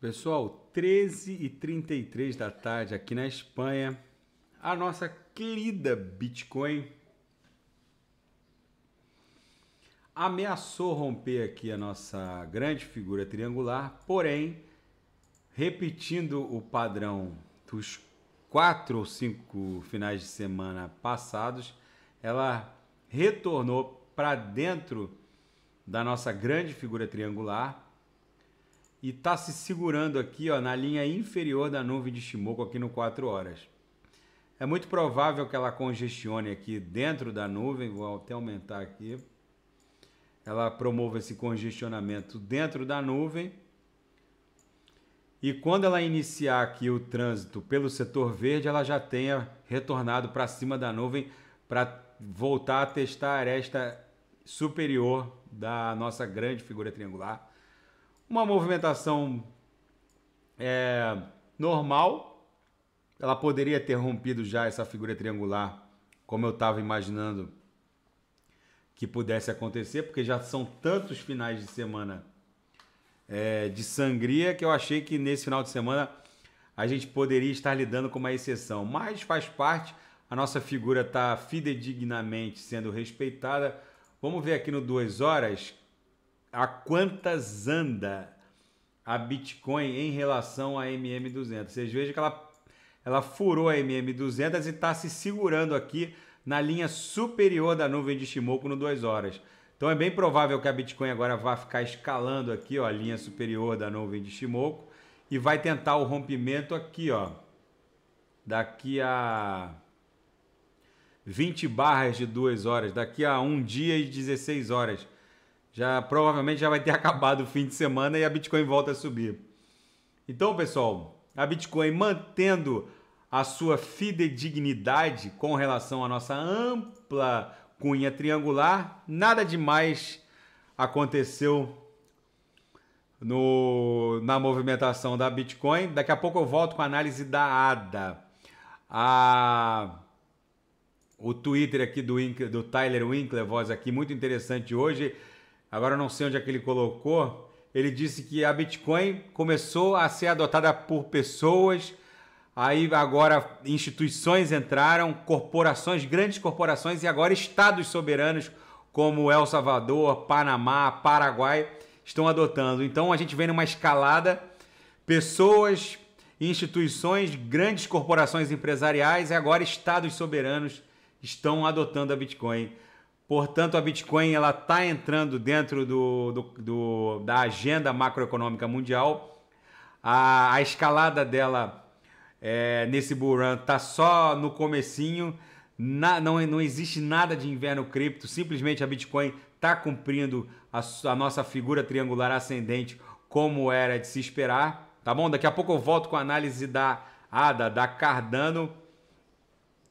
Pessoal, 13h33 da tarde aqui na Espanha, a nossa querida Bitcoin ameaçou romper aqui a nossa grande figura triangular, porém, repetindo o padrão dos quatro ou cinco finais de semana passados, ela retornou para dentro da nossa grande figura triangular e está se segurando aqui ó, na linha inferior da nuvem de Shimoku aqui no 4 horas. É muito provável que ela congestione aqui dentro da nuvem, vou até aumentar aqui. Ela promova esse congestionamento dentro da nuvem. E quando ela iniciar aqui o trânsito pelo setor verde, ela já tenha retornado para cima da nuvem para voltar a testar a aresta superior da nossa grande figura triangular uma movimentação é, normal. Ela poderia ter rompido já essa figura triangular, como eu estava imaginando que pudesse acontecer, porque já são tantos finais de semana é, de sangria que eu achei que nesse final de semana a gente poderia estar lidando com uma exceção. Mas faz parte, a nossa figura está fidedignamente sendo respeitada. Vamos ver aqui no 2 horas a quantas anda a Bitcoin em relação a MM200. Vocês vejam que ela, ela furou a MM200 e está se segurando aqui na linha superior da nuvem de Shimoku no 2 horas. Então é bem provável que a Bitcoin agora vá ficar escalando aqui ó, a linha superior da nuvem de Shimoku e vai tentar o rompimento aqui, ó. Daqui a 20 barras de 2 horas, daqui a 1 dia e 16 horas já provavelmente já vai ter acabado o fim de semana e a Bitcoin volta a subir. Então, pessoal, a Bitcoin mantendo a sua fidedignidade com relação à nossa ampla cunha triangular, nada demais aconteceu no, na movimentação da Bitcoin. Daqui a pouco eu volto com a análise da ADA. A, o Twitter aqui do, do Tyler Winkler, voz aqui, muito interessante hoje agora não sei onde é que ele colocou, ele disse que a Bitcoin começou a ser adotada por pessoas, aí agora instituições entraram, corporações, grandes corporações e agora estados soberanos como El Salvador, Panamá, Paraguai estão adotando. Então a gente vem numa escalada, pessoas, instituições, grandes corporações empresariais e agora estados soberanos estão adotando a Bitcoin. Portanto, a Bitcoin ela está entrando dentro do, do, do, da agenda macroeconômica mundial. A, a escalada dela é, nesse Buran está só no comecinho. Na, não, não existe nada de inverno cripto. Simplesmente a Bitcoin está cumprindo a, a nossa figura triangular ascendente como era de se esperar. Tá bom? Daqui a pouco eu volto com a análise da ADA, da Cardano,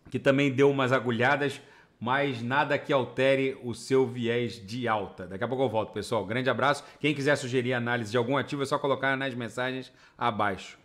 que também deu umas agulhadas mas nada que altere o seu viés de alta. Daqui a pouco eu volto, pessoal. Grande abraço. Quem quiser sugerir análise de algum ativo é só colocar nas mensagens abaixo.